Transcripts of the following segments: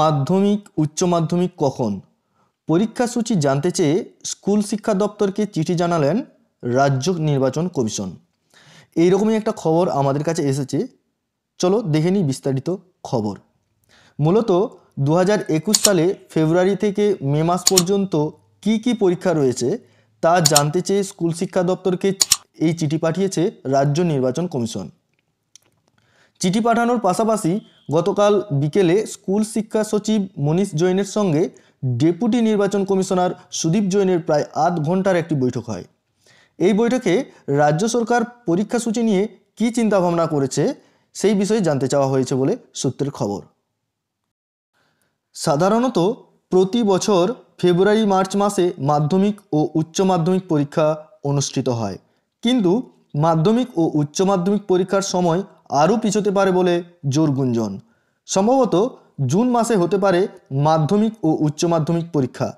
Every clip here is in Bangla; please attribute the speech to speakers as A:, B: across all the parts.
A: মাধ্যমিক উচ্চ মাধ্যমিক কখন পরীক্ষা সূচি জানতে চেয়ে স্কুল শিক্ষা দপ্তরকে চিঠি জানালেন রাজ্য নির্বাচন কমিশন এইরকমই একটা খবর আমাদের কাছে এসেছে চলো দেখে নিই বিস্তারিত খবর মূলত দু সালে ফেব্রুয়ারি থেকে মে মাস পর্যন্ত কি কি পরীক্ষা রয়েছে তা জানতে চেয়ে স্কুল শিক্ষা দপ্তরকে এই চিঠি পাঠিয়েছে রাজ্য নির্বাচন কমিশন চিঠি পাঠানোর পাশাপাশি গতকাল বিকেলে স্কুল শিক্ষা সচিব মনীষ জৈনের সঙ্গে ডেপুটি নির্বাচন কমিশনার সুদীপ জৈনের প্রায় আধ ঘন্টার একটি বৈঠক হয় এই বৈঠকে রাজ্য সরকার পরীক্ষাসূচি নিয়ে কী চিন্তাভাবনা করেছে সেই বিষয়ে জানতে চাওয়া হয়েছে বলে সূত্রের খবর সাধারণত প্রতি বছর ফেব্রুয়ারি মার্চ মাসে মাধ্যমিক ও উচ্চ মাধ্যমিক পরীক্ষা অনুষ্ঠিত হয় কিন্তু মাধ্যমিক ও উচ্চ মাধ্যমিক পরীক্ষার সময় আরও পিছোতে পারে বলে জোর গুঞ্জন সম্ভবত জুন মাসে হতে পারে মাধ্যমিক ও উচ্চ মাধ্যমিক পরীক্ষা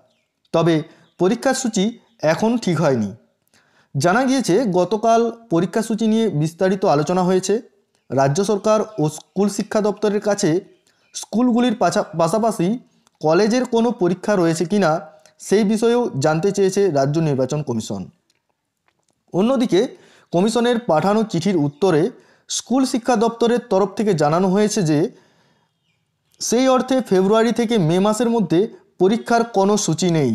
A: তবে পরীক্ষার সূচি এখন ঠিক হয়নি জানা গিয়েছে গতকাল পরীক্ষা সূচি নিয়ে বিস্তারিত আলোচনা হয়েছে রাজ্য সরকার ও স্কুল শিক্ষা দপ্তরের কাছে স্কুলগুলির পাশাপাশি কলেজের কোনো পরীক্ষা রয়েছে কি না সেই বিষয়েও জানতে চেয়েছে রাজ্য নির্বাচন কমিশন অন্যদিকে কমিশনের পাঠানো চিঠির উত্তরে স্কুল শিক্ষা দপ্তরের তরফ থেকে জানানো হয়েছে যে সেই অর্থে ফেব্রুয়ারি থেকে মে মাসের মধ্যে পরীক্ষার কোনো সূচি নেই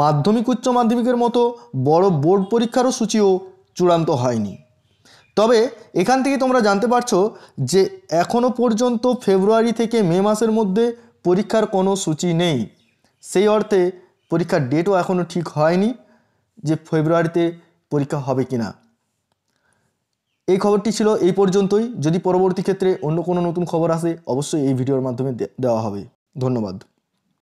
A: মাধ্যমিক উচ্চ মাধ্যমিকের মতো বড় বোর্ড পরীক্ষারও সূচিও চূড়ান্ত হয়নি তবে এখান থেকে তোমরা জানতে পারছো যে এখনও পর্যন্ত ফেব্রুয়ারি থেকে মে মাসের মধ্যে পরীক্ষার কোনো সূচি নেই সেই অর্থে পরীক্ষার ডেটও এখনও ঠিক হয়নি যে ফেব্রুয়ারিতে পরীক্ষা হবে কি না এই খবরটি ছিল এই পর্যন্তই যদি পরবর্তী ক্ষেত্রে অন্য কোনো নতুন খবর আসে অবশ্যই এই ভিডিওর মাধ্যমে দেওয়া হবে ধন্যবাদ